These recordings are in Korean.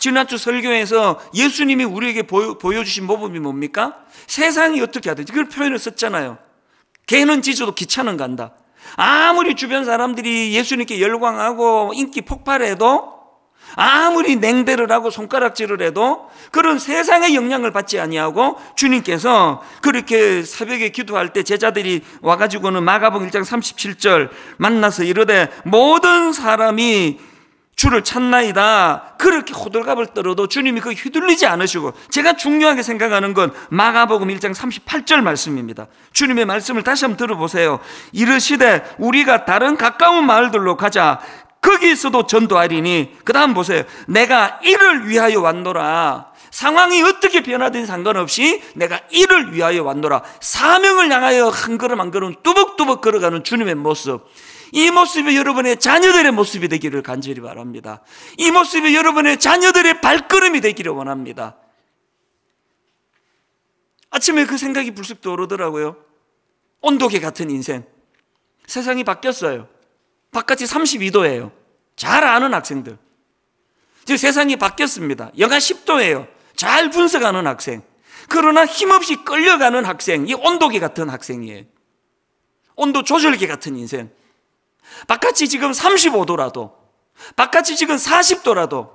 지난주 설교에서 예수님이 우리에게 보여, 주신 모범이 뭡니까? 세상이 어떻게 하든지 그걸 표현을 썼잖아요. 개는 지저도 기차는 간다. 아무리 주변 사람들이 예수님께 열광하고 인기 폭발해도 아무리 냉대를 하고 손가락질을 해도 그런 세상의 영향을 받지 아니하고 주님께서 그렇게 새벽에 기도할 때 제자들이 와가지고는 마가복 1장 37절 만나서 이르되 모든 사람이 주를 찾나이다. 그렇게 호들갑을 떨어도 주님이 그 휘둘리지 않으시고 제가 중요하게 생각하는 건 마가복음 1장 38절 말씀입니다. 주님의 말씀을 다시 한번 들어보세요. 이르시되 우리가 다른 가까운 마을들로 가자. 거기서도 전도하리니 그 다음 보세요. 내가 이를 위하여 왔노라. 상황이 어떻게 변화된 상관없이 내가 이를 위하여 왔노라. 사명을 향하여 한 걸음 한 걸음 뚜벅뚜벅 걸어가는 주님의 모습. 이 모습이 여러분의 자녀들의 모습이 되기를 간절히 바랍니다. 이 모습이 여러분의 자녀들의 발걸음이 되기를 원합니다. 아침에 그 생각이 불쑥 떠오르더라고요. 온도계 같은 인생. 세상이 바뀌었어요. 바깥이 32도예요. 잘 아는 학생들. 지금 세상이 바뀌었습니다. 영하 10도예요. 잘 분석하는 학생. 그러나 힘없이 끌려가는 학생. 이 온도계 같은 학생이에요. 온도 조절계 같은 인생. 바깥이 지금 35도라도, 바깥이 지금 40도라도,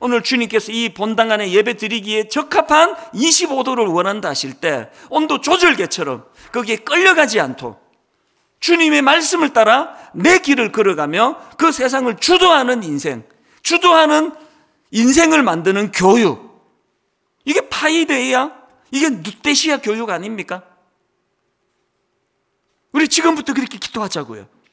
오늘 주님께서 이 본당 안에 예배 드리기에 적합한 25도를 원한다 하실 때, 온도 조절계처럼 거기에 끌려가지 않도록 주님의 말씀을 따라 내 길을 걸어가며 그 세상을 주도하는 인생, 주도하는 인생을 만드는 교육. 이게 파이데이야? 이게 늑대시야 교육 아닙니까? 우리 지금부터 그렇게 기도하자고요.